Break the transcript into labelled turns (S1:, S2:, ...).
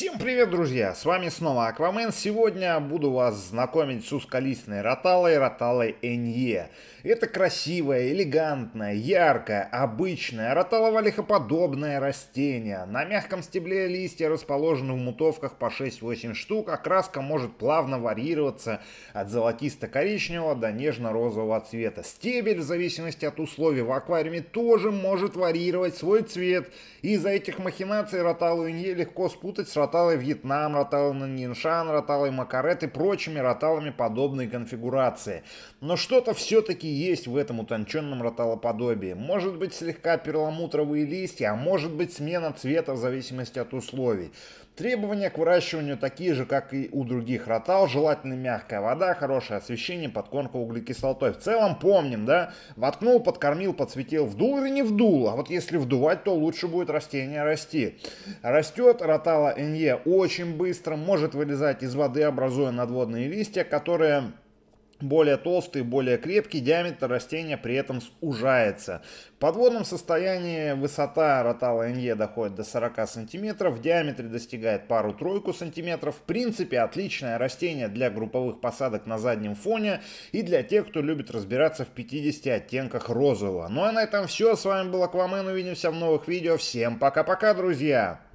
S1: Всем привет, друзья! С вами снова Аквамен. Сегодня буду вас знакомить с узколистной роталой, роталой Энье. Это красивое, элегантное, яркое, обычное, роталово-лихоподобное растение. На мягком стебле листья расположены в мутовках по 6-8 штук, Окраска а может плавно варьироваться от золотисто-коричневого до нежно-розового цвета. Стебель в зависимости от условий в аквариуме тоже может варьировать свой цвет. Из-за этих махинаций роталу Энье легко спутать с роталой роталы Вьетнам, роталы Наньиншан, роталы Макарет и прочими роталами подобной конфигурации. Но что-то все-таки есть в этом утонченном роталоподобии. Может быть слегка перламутровые листья, а может быть смена цвета в зависимости от условий. Требования к выращиванию такие же, как и у других ротал. Желательно мягкая вода, хорошее освещение, подкормка углекислотой. В целом помним, да? Воткнул, подкормил, подсветил, вдул или не вдул. А вот если вдувать, то лучше будет растение расти. Растет ротала Энье Ланье очень быстро может вылезать из воды, образуя надводные листья, которые более толстый, более крепкий, диаметр растения при этом сужается. В подводном состоянии высота ротала НЕ доходит до 40 сантиметров, в диаметре достигает пару-тройку сантиметров. В принципе, отличное растение для групповых посадок на заднем фоне и для тех, кто любит разбираться в 50 оттенках розового. Ну а на этом все, с вами был Аквамен, увидимся в новых видео. Всем пока-пока, друзья!